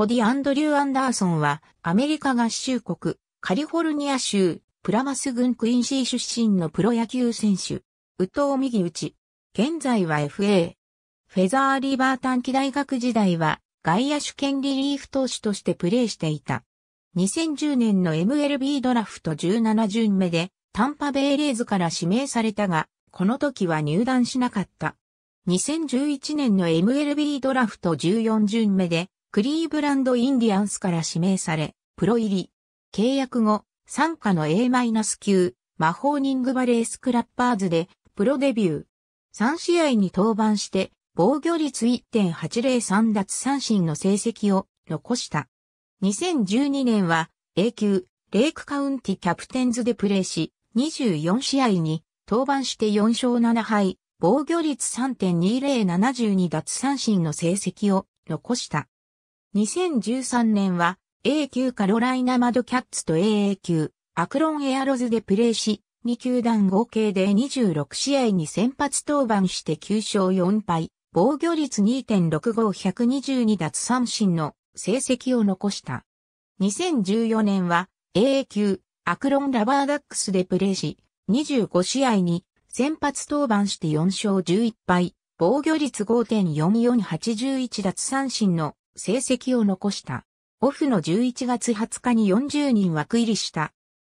コディ・アンドリュー・アンダーソンは、アメリカ合衆国、カリフォルニア州、プラマス郡クインシー出身のプロ野球選手、右投右打ち。現在は FA。フェザーリバー短期大学時代は、外野手兼リリーフ投手としてプレーしていた。2010年の MLB ドラフト17巡目で、タンパベイレーズから指名されたが、この時は入団しなかった。2011年の MLB ドラフト14巡目で、クリーブランド・インディアンスから指名され、プロ入り。契約後、参加の A- 9マホーニングバレースクラッパーズで、プロデビュー。3試合に登板して、防御率1.803奪三振の成績を残した。2012年は A 級レイクカウンティキャプテンズでプレーし、24試合に登板して4勝7敗、防御率3.2072奪三振の成績を残した。2013年は A 級カロライナマドキャッツと AA 級アクロンエアロズでプレーし、2球団合計で26試合に先発登板して9勝4敗、防御率2.65122奪三振の成績を残した。2014年は AA 級アクロンラバーダックスでプレーし、25試合に先発登板して4勝11敗、防御率5.4481奪三振の成績を残した。オフの11月20日に40人枠入りした。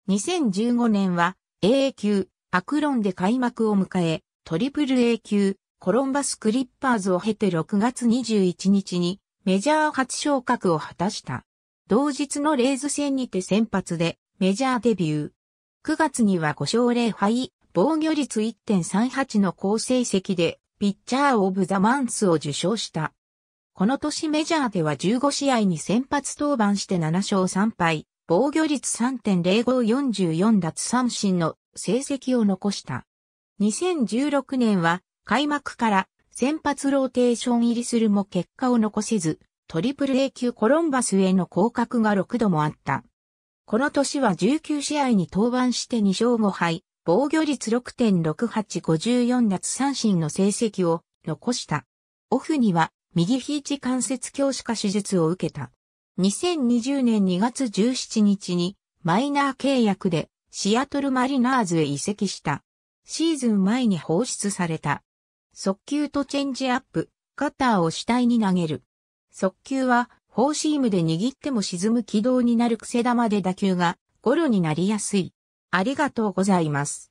2015年は a 級、アクロンで開幕を迎え、トリプル A 級、コロンバスクリッパーズを経て6月21日にメジャー初昇格を果たした。同日のレイズ戦にて先発でメジャーデビュー。9月には5勝0敗、防御率1.38の好成績でピッチャーオブザマンスを受賞した。この年メジャーでは15試合に先発登板して7勝3敗、防御率3.0544奪三振の成績を残した。2016年は開幕から先発ローテーション入りするも結果を残せず、トリプル A 級コロンバスへの降格が6度もあった。この年は19試合に登板して2勝5敗、防御率6.6854奪三振の成績を残した。オフには右肘ち関節強視化手術を受けた。2020年2月17日にマイナー契約でシアトルマリナーズへ移籍した。シーズン前に放出された。速球とチェンジアップ、カッターを主体に投げる。速球は、フォーシームで握っても沈む軌道になる癖玉で打球がゴロになりやすい。ありがとうございます。